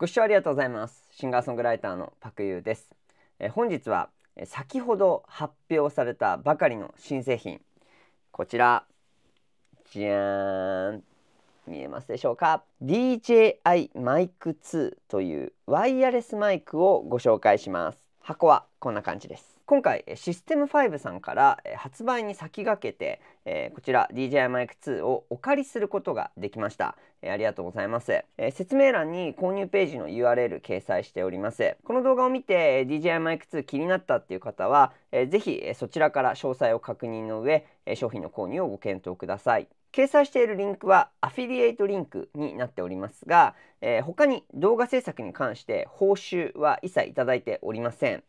ご視聴ありがとうございます。シンガーソングライターのパクユーです。え本日は先ほど発表されたばかりの新製品こちらじゃーん見えますでしょうか DJI マイク2というワイヤレスマイクをご紹介します箱はこんな感じです今回システム5さんから発売に先駆けて、こちら DJI マイク2をお借りすることができました、ありがとうございます、説明欄に購入ページの URL 掲載しておりますこの動画を見て DJI マイク2気になったっていう方は、ぜひそちらから詳細を確認の上商品の購入をご検討ください掲載しているリンクはアフィリエイトリンクになっておりますが、えー、他に動画制作に関して報酬は一切いただいておりません。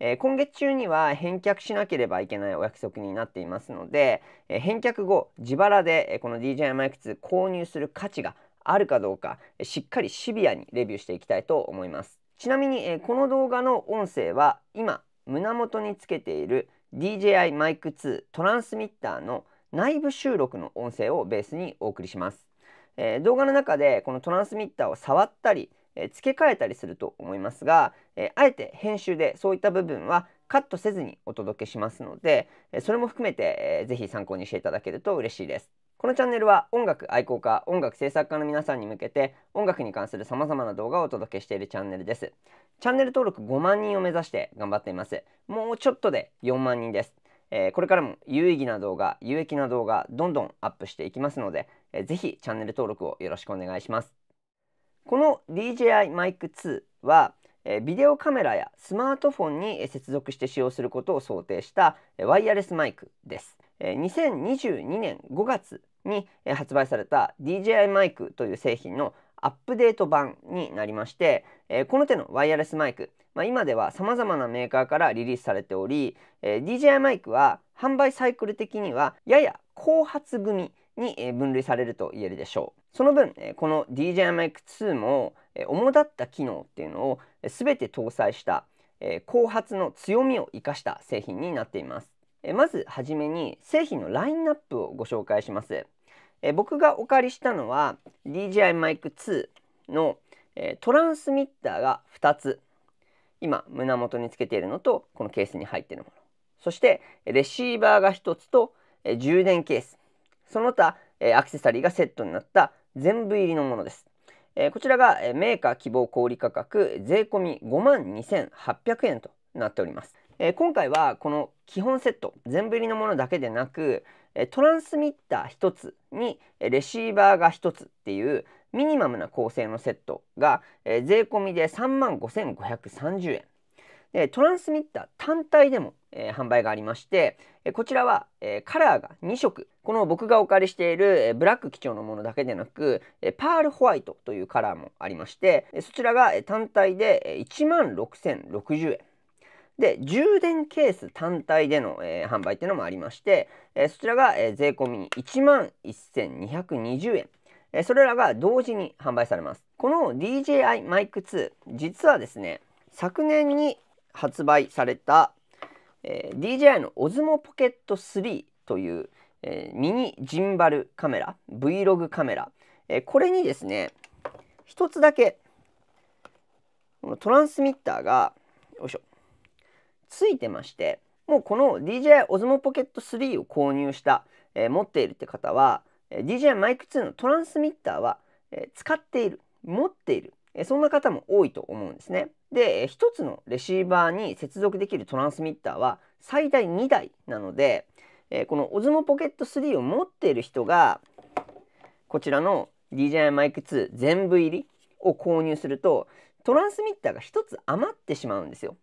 えー、今月中には返却しなければいけないお約束になっていますので、えー、返却後自腹で、えこの DJI マイク2購入する価値があるかどうか、えしっかりシビアにレビューしていきたいと思いますちなみに、えー、この動画の音声は今胸元につけている DJI マイク2トランスミッターの内部収録の音声をベースにお送りします、えー、動画の中でこのトランスミッターを触ったりえ付け替えたりすると思いますが、えあえて編集でそういった部分はカットせずにお届けしますので、えそれも含めて、えー、ぜひ参考にしていただけると嬉しいです。このチャンネルは音楽愛好家、音楽制作家の皆さんに向けて音楽に関する様々な動画をお届けしているチャンネルです。チャンネル登録5万人を目指して頑張っています。もうちょっとで4万人です。えー、これからも有意義な動画、有益な動画、どんどんアップしていきますので、えー、ぜひチャンネル登録をよろしくお願いします。この DJI マイク2はビデオカメラやスマートフォンに接続して使用することを想定したワイヤレスマイクです。2022年5月に発売された DJI マイクという製品のアップデート版になりまして、えこの手のワイヤレスマイク、まあ、今では様々なメーカーからリリースされており、え DJI マイクは販売サイクル的にはやや後発組に分類されると言えるでしょう。その分、この DJMic2 も主だった機能っていうのを全て搭載した後発の強みを生かした製品になっています。まずはじめに製品のラインナップをご紹介します。僕がお借りしたのは DJIMic2 のトランスミッターが2つ今胸元につけているのとこのケースに入っているものそしてレシーバーが1つと充電ケースその他、えアクセサリーがセットになった全部入りのものです。えこちらが、えメーカー希望小売価格税込み52,800円となっております。え今回はこの基本セット全部入りのものだけでなく、トランスミッター1つにレシーバーが1つっていうミニマムな構成のセットが、税込みで35,530円。でトランスミッター単体でも、え販売がありまして、こちらは、えカラーが2色。この僕がお借りしている、えブラック基調のものだけでなく、えパールホワイトというカラーもありまして、えそちらが、え単体で16,060円。で、充電ケース単体での、えー、販売っていうのもありまして、えー、そちらが、えー、税込み11,220円、えそれらが同時に販売されます。この DJI マイク2、実はですね、昨年に発売された、えー、DJI の Osmo Pocket 3という、えー、ミニジンバルカメラ Vlog カメラ、えー、これにですね一つだけトランスミッターがよいしょついてましてもうこの DJI Osmo Pocket 3を購入した、えー、持っているって方は DJI Mic2 のトランスミッターは、えー、使っている持っているそんな方も多いと思うんですね。で、1つのレシーバーに接続できるトランスミッターは最大2台なので、この Osmo Pocket 3を持っている人が、こちらの DJI マイク2全部入りを購入すると、トランスミッターが1つ余ってしまうんですよ。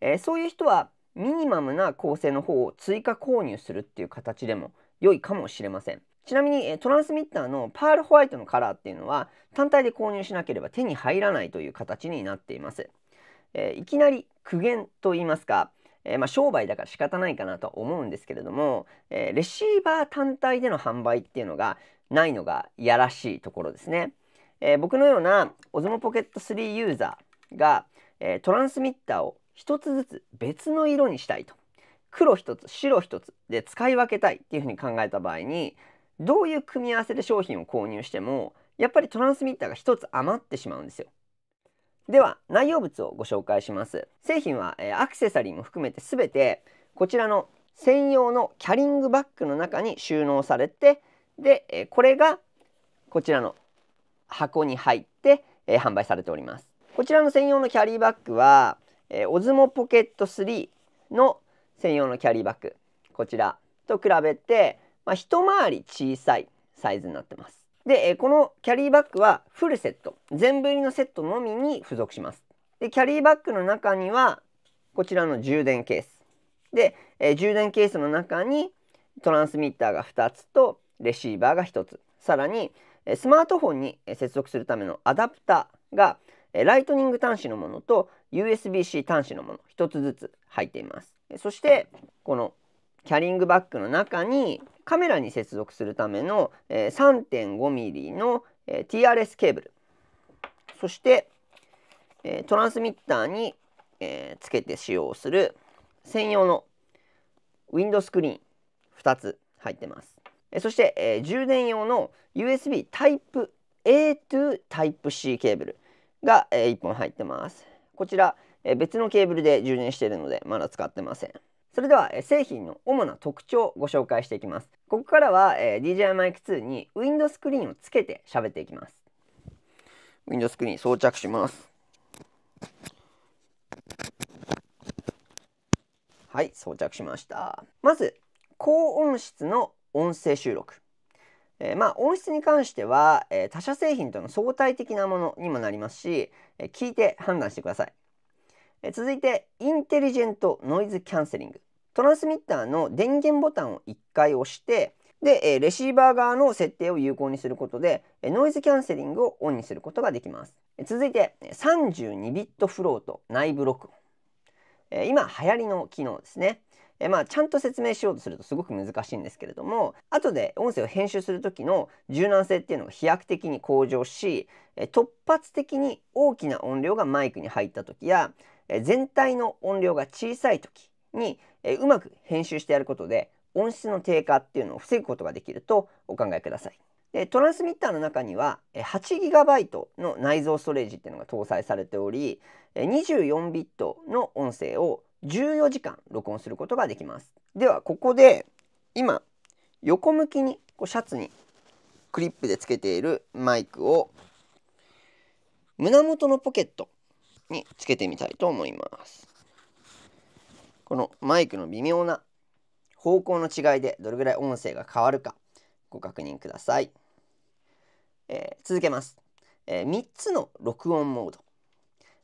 えそういう人はミニマムな構成の方を追加購入するっていう形でも良いかもしれません。ちなみにトランスミッターのパールホワイトのカラーっていうのは単体で購入しなければ手に入らないという形になっています。えー、いきなり苦言と言いますか、えー、まあ、商売だから仕方ないかなと思うんですけれども、えー、レシーバー単体での販売っていうのがないのがいやらしいところですね。え僕のようなオズモポケット3ユーザーが、えトランスミッターを一つずつ別の色にしたいと黒一つ白一つで使い分けたいっていうふうに考えた場合にどういう組み合わせで商品を購入してもやっぱりトランスミッターが1つ余ってしまうんですよ。では内容物をご紹介します。製品は、えー、アクセサリーも含めて全てこちらの専用のキャリングバッグの中に収納されてで、えー、これがこちらの箱に入って、えー、販売されております。こちらの専用のキャリーバッグは、えー、オズモポケット3の専用のキャリーバッグこちらと比べてまあ、一回り小さいサイズになってます。で、このキャリーバッグはフルセット、全部入りのセットのみに付属します。で、キャリーバッグの中には、こちらの充電ケース。で、え充電ケースの中にトランスミッターが2つとレシーバーが1つ。さらに、えスマートフォンに接続するためのアダプターが、えライトニング端子のものと USB-C 端子のもの1つずつ入っています。そして、このキャリングバッグの中にカメラに接続するための 3.5mm の TRS ケーブルそしてトランスミッターにつけて使用する専用のウィンドスクリーン2つ入ってますそして充電用の USB タイプ A to タイプ C ケーブルが1本入ってますこちら別のケーブルで充電しているのでまだ使ってませんそれでは製品の主な特徴をご紹介していきます。ここからは DJI マイク2にウィンドスクリーンをつけて喋っていきます。ウィンドスクリーン装着します。はい、装着しました。まず、高音質の音声収録。えー、まあ、音質に関しては、えー、他社製品との相対的なものにもなりますし、えー、聞いて判断してください。続いてインテリジェントノイズキャンセリングトランスミッターの電源ボタンを1回押してで、レシーバー側の設定を有効にすることで、ノイズキャンセリングをオンにすることができます。続いて、32ビットフロート内部録音。今流行りの機能ですね。まあ、ちゃんと説明しようとするとすごく難しいんですけれども後で音声を編集する時の柔軟性っていうのが飛躍的に向上し突発的に大きな音量がマイクに入った時や全体の音量が小さい時に、えうまく編集してやることで音質の低下っていうのを防ぐことができるとお考えください。でトランスミッターの中には 8GB の内蔵ストレージっていうのが搭載されており24ビットの音声を14時間録音することができます。ではここで今横向きにこうシャツにクリップでつけているマイクを胸元のポケットにつけてみたいと思います。このマイクの微妙な方向の違いでどれぐらい音声が変わるかご確認ください、えー、続けます、えー、3つの録音モード、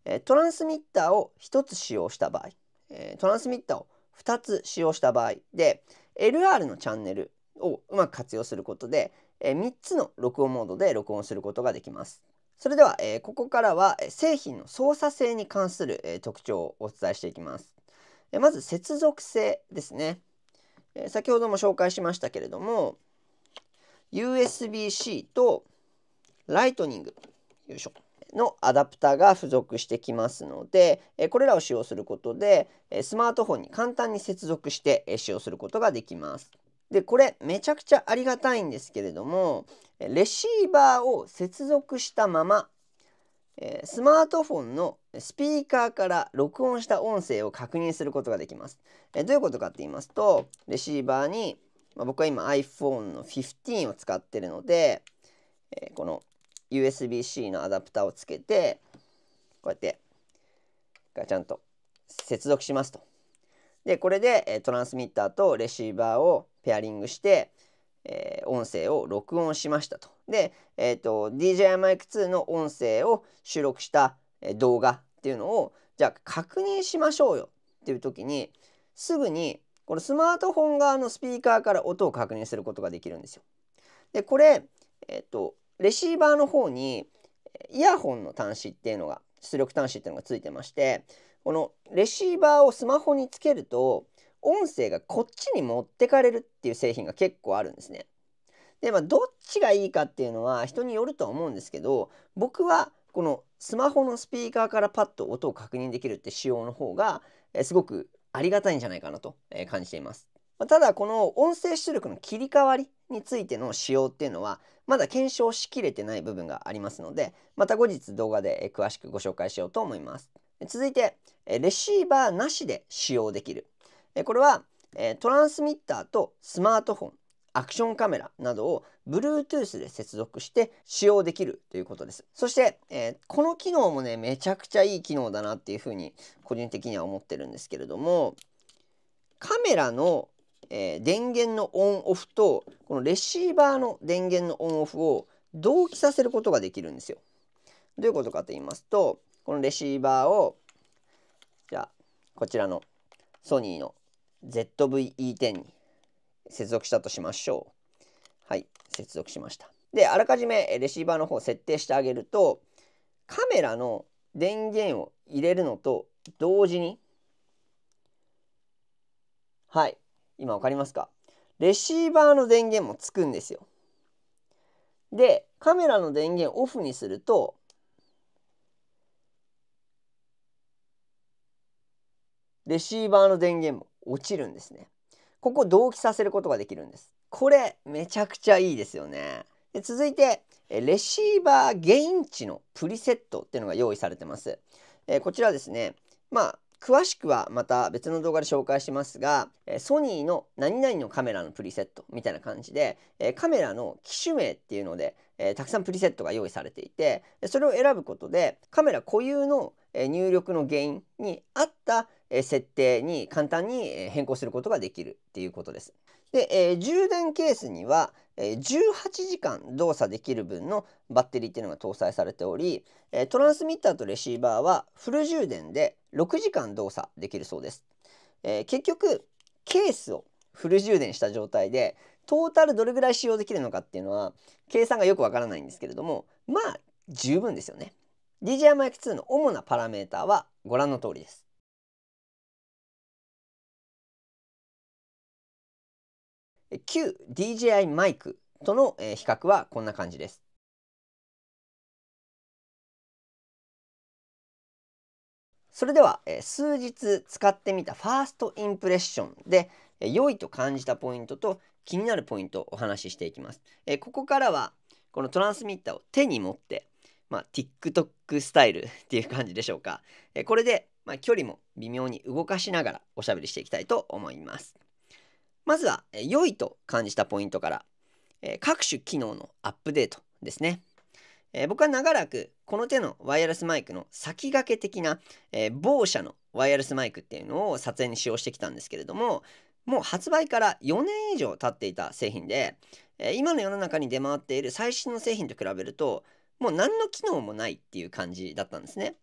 えー、トランスミッターを1つ使用した場合、えトランスミッターを2つ使用した場合で LR のチャンネルをうまく活用することで、え3つの録音モードで録音することができますそれでは、えここからは製品の操作性に関する、え特徴をお伝えしていきますまず接続性ですね。先ほども紹介しましたけれども USB-C とライトニングよいしょのアダプターが付属してきますのでこれらを使用することでスマートフォンに簡単に接続して使用することができます。でこれめちゃくちゃありがたいんですけれどもレシーバーを接続したままスマートフォンのスピーカーから録音した音声を確認することができます。えどういうことかって言いますとレシーバーに、まあ、僕は今 iPhone の15を使ってるので、えこの USB-C のアダプターをつけてこうやってガチャンと接続しますと。でこれでトランスミッターとレシーバーをペアリングして、えー、音声を録音しましたと。で、えーと、DJI マイク2の音声を収録した動画っていうのをじゃあ確認しましょうよっていう時にすぐにこのスマートフォン側のスピーカーから音を確認することができるんですよ。でこれ、えっと、レシーバーの方にイヤホンの端子っていうのが出力端子っていうのがついてましてこのレシーバーをスマホにつけると音声がこっちに持ってかれるっていう製品が結構あるんですね。でまあどっちがいいかっていうのは人によるとは思うんですけど僕はこのスマホのスピーカーからパッと音を確認できるって仕様の方が、えすごくありがたいんじゃないかなと、え感じています。まただこの音声出力の切り替わりについての仕様っていうのはまだ検証しきれてない部分がありますのでまた後日動画で詳しくご紹介しようと思います続いてレシーバーなしで使用できるこれはトランスミッターとスマートフォンアクションカメラなどを Bluetooth で接続して使用できるということです。そして、えー、この機能もね、めちゃくちゃいい機能だなっていうふうに個人的には思ってるんですけれども、カメラの、えー、電源のオンオフと、このレシーバーの電源のオンオフを同期させることができるんですよ。どういうことかと言いますと、このレシーバーを、じゃあ、こちらのソニーの ZV-E10 に接続したとしましょう。はい、接続しました。で、あらかじめレシーバーの方を設定してあげると、カメラの電源を入れるのと同時に、はい、今分かりますかレシーバーの電源もつくんですよ。で、カメラの電源オフにすると、レシーバーの電源も落ちるんですね。ここ同期させることができるんです。これめちゃくちゃいいですよね。で続いてレシーバーゲイン値のプリセットっていうのが用意されてます。えー、こちらですねまあ詳しくはまた別の動画で紹介しますがソニーの何々のカメラのプリセットみたいな感じでカメラの機種名っていうのでえたくさんプリセットが用意されていてそれを選ぶことでカメラ固有の入力の原因に合った設定に簡単に変更することができるっていうことです。で、えー、充電ケースには、え18時間動作できる分のバッテリーっていうのが搭載されており、えトランスミッターとレシーバーはフル充電で6時間動作できるそうです。えー、結局ケースをフル充電した状態でトータルどれぐらい使用できるのかっていうのは計算がよくわからないんですけれどもまあ十分ですよね。DJI-Mic2 の主なパラメータはご覧の通りです。旧 DJI マイクとの比較はこんな感じです。それでは数日使ってみたファーストインプレッションで良いと感じたポイントと気になるポイントをお話ししていきます。ここからはこのトランスミッターを手に持って、まあ、TikTok スタイル っていう感じでしょうか。これで、まあ、距離も微妙に動かしながらおしゃべりしていきたいと思います。まずは、良いと感じたポイントから、え各種機能のアップデートですね。え僕は長らくこの手のワイヤレスマイクの先駆け的な、えー、某社のワイヤレスマイクっていうのを撮影に使用してきたんですけれどももう発売から4年以上経っていた製品で、えー、今の世の中に出回っている最新の製品と比べるともう何の機能もないっていう感じだったんですね。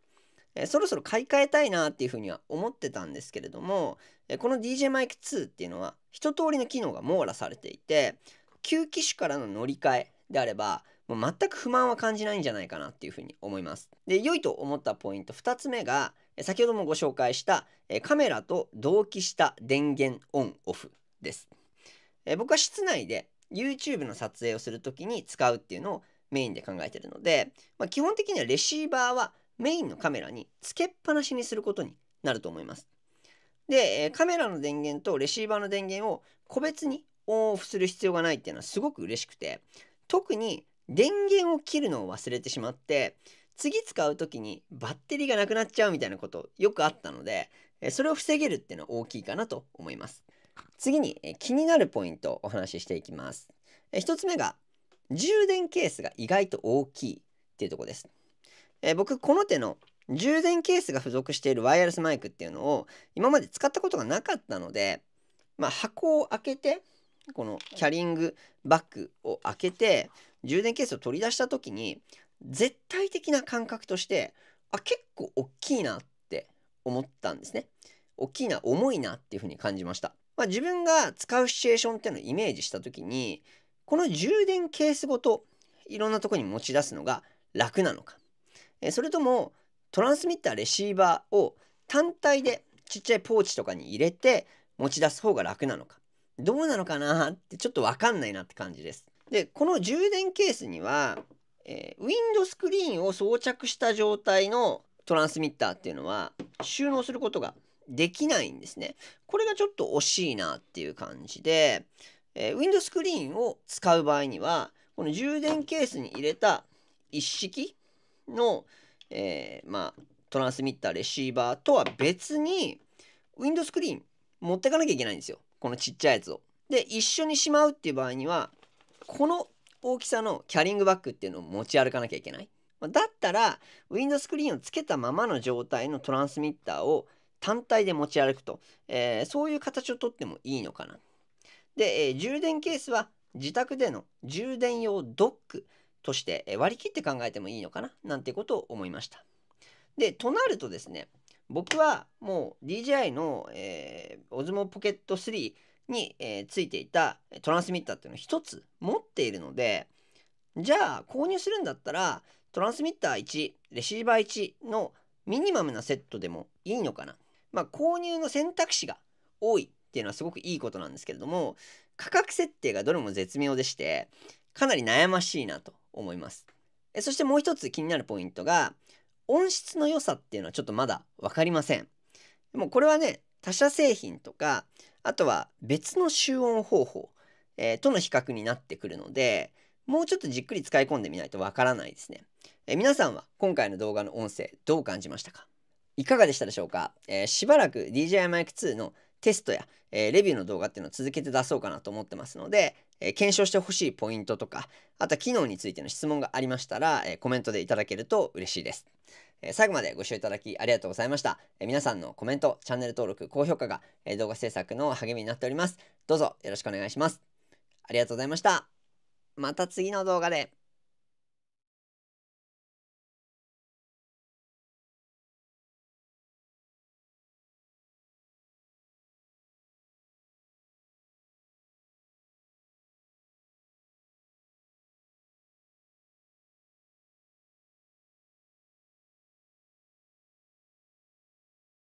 えそろそろ買い替えたいなっていうふうには思ってたんですけれども、えこの DJ マイク2っていうのは一通りの機能が網羅されていて旧機種からの乗り換えであればもう全く不満は感じないんじゃないかなっていうふうに思います。で良いと思ったポイント2つ目が先ほどもご紹介したカメラと同期した電源オンオフです。え僕は室内で YouTube の撮影をする時に使うっていうのをメインで考えてるので、まあ、基本的にはレシーバーはメインのカメラにつけっぱなしにすることになると思います。で、カメラの電源とレシーバーの電源を個別にオンオフする必要がないっていうのはすごく嬉しくて、特に電源を切るのを忘れてしまって、次使う時にバッテリーがなくなっちゃうみたいなことよくあったので、それを防げるっていうのは大きいかなと思います。次に気になるポイントをお話ししていきます。1つ目が充電ケースが意外と大きいっていうとこです。えー、僕この手の充電ケースが付属しているワイヤレスマイクっていうのを今まで使ったことがなかったので、まあ、箱を開けてこのキャリングバッグを開けて充電ケースを取り出した時に絶対的な感覚としてあ結構大きいなって思ったんですね。大きいな重いなっていうふうに感じました。まあ、自分が使うシチュエーションっていうのをイメージした時にこの充電ケースごといろんなとこに持ち出すのが楽なのかえそれともトランスミッターレシーバーを単体でちっちゃいポーチとかに入れて持ち出す方が楽なのかどうなのかなってちょっと分かんないなって感じです。でこの充電ケースには、えー、ウィンドスクリーンを装着した状態のトランスミッターっていうのは収納することができないんですね。これがちょっと惜しいなっていう感じで、えー、ウィンドスクリーンを使う場合にはこの充電ケースに入れた一式の、えー、まあ、トランスミッターレシーバーとは別にウィンドスクリーン持ってかなきゃいけないんですよこのちっちゃいやつを。で一緒にしまうっていう場合にはこの大きさのキャリングバッグっていうのを持ち歩かなきゃいけない。だったらウィンドスクリーンをつけたままの状態のトランスミッターを単体で持ち歩くと、えー、そういう形をとってもいいのかな。で、えー、充電ケースは自宅での充電用ドックとして割り切って考えてもいいのかななんてことを思いました。で、となるとですね、僕はもう DJI の、えー、モ・ポケット o c 3に、えー、ついていたトランスミッターっていうのを1つ持っているので、じゃあ購入するんだったらトランスミッター1、レシーバー1のミニマムなセットでもいいのかな。まあ購入の選択肢が多いっていうのはすごくいいことなんですけれども、価格設定がどれも絶妙でして、かなり悩ましいなと思います。えそしてもう一つ気になるポイントが、音質の良さっていうのはちょっとまだ分かりません。でもこれはね、他社製品とか、あとは別の集音方法、えー、との比較になってくるので、もうちょっとじっくり使い込んでみないとわからないですね。え皆さんは今回の動画の音声どう感じましたかいかがでしたでしょうか、えー、しばらく DJI マイク2のテストや、えレビューの動画っていうのを続けて出そうかなと思ってますので、え検証してほしいポイントとか、あとは機能についての質問がありましたら、えコメントでいただけると嬉しいです。え最後までご視聴いただきありがとうございました。え皆さんのコメント、チャンネル登録、高評価が、え動画制作の励みになっております。どうぞよろしくお願いします。ありがとうございました。また次の動画で。